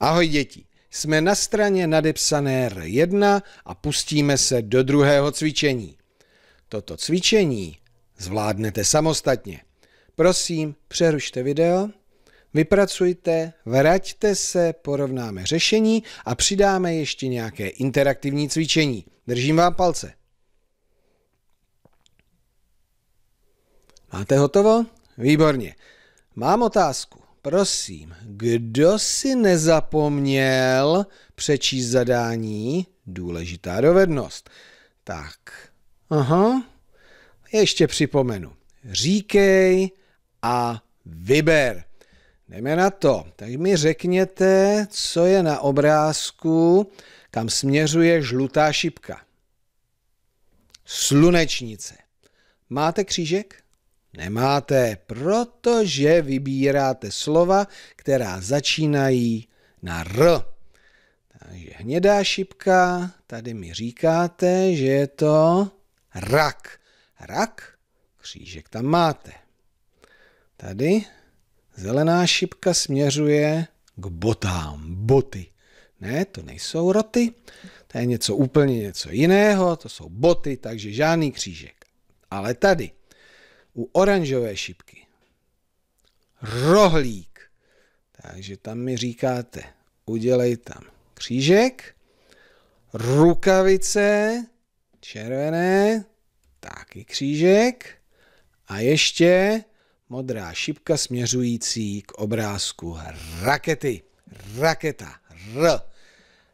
Ahoj děti, jsme na straně nadepsané R1 a pustíme se do druhého cvičení. Toto cvičení zvládnete samostatně. Prosím, přerušte video, vypracujte, vraťte se, porovnáme řešení a přidáme ještě nějaké interaktivní cvičení. Držím vám palce. Máte hotovo? Výborně. Mám otázku. Prosím, kdo si nezapomněl přečíst zadání? Důležitá dovednost. Tak, aha, ještě připomenu. Říkej a vyber. Jdeme na to. Tak mi řekněte, co je na obrázku, kam směřuje žlutá šipka. Slunečnice. Máte křížek? Nemáte, protože vybíráte slova, která začínají na R. Takže hnědá šipka, tady mi říkáte, že je to rak. Rak, křížek tam máte. Tady zelená šipka směřuje k botám, boty. Ne, to nejsou roty, to je něco úplně něco jiného, to jsou boty, takže žádný křížek. Ale tady u oranžové šipky rohlík. Takže tam mi říkáte, udělej tam křížek, rukavice, červené, taky křížek a ještě modrá šipka směřující k obrázku rakety. Raketa. R.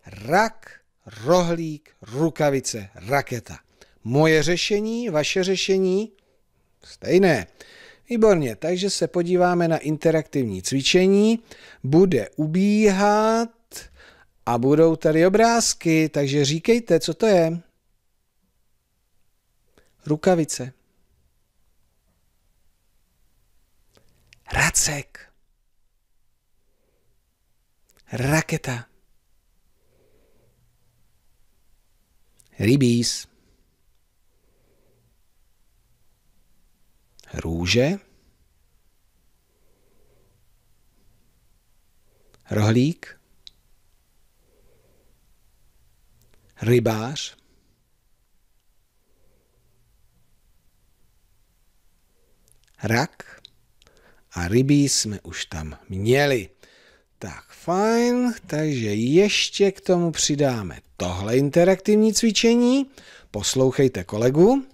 Rak, rohlík, rukavice, raketa. Moje řešení, vaše řešení, Stejné. Výborně, takže se podíváme na interaktivní cvičení. Bude ubíhat a budou tady obrázky, takže říkejte, co to je. Rukavice. Racek. Raketa. Rybíz. kůže, rohlík, rybář, rak a rybí jsme už tam měli. Tak fajn, takže ještě k tomu přidáme tohle interaktivní cvičení. Poslouchejte kolegu.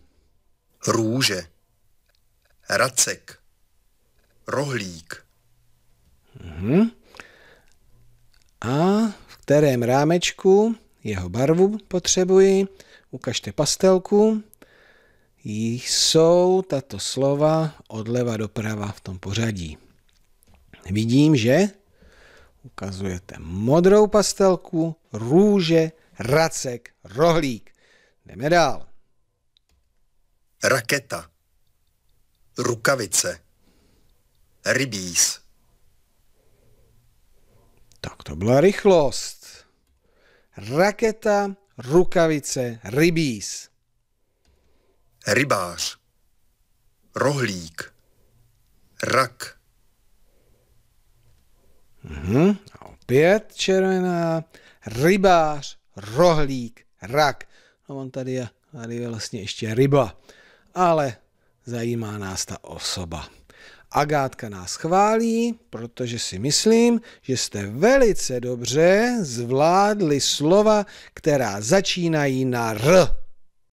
Růže. Racek, rohlík. Mhm. A v kterém rámečku jeho barvu potřebuji? Ukažte pastelku. Jsou tato slova odleva doprava v tom pořadí. Vidím, že ukazujete modrou pastelku, růže, racek, rohlík. Jdeme dál. Raketa rukavice, rybíz. Tak to byla rychlost. Raketa, rukavice, rybíz. Rybář, rohlík, rak. Mhm. A opět červená, rybář, rohlík, rak. No on tady je, tady je vlastně ještě ryba. Ale zajímá nás ta osoba. Agátka nás chválí, protože si myslím, že jste velice dobře zvládli slova, která začínají na R.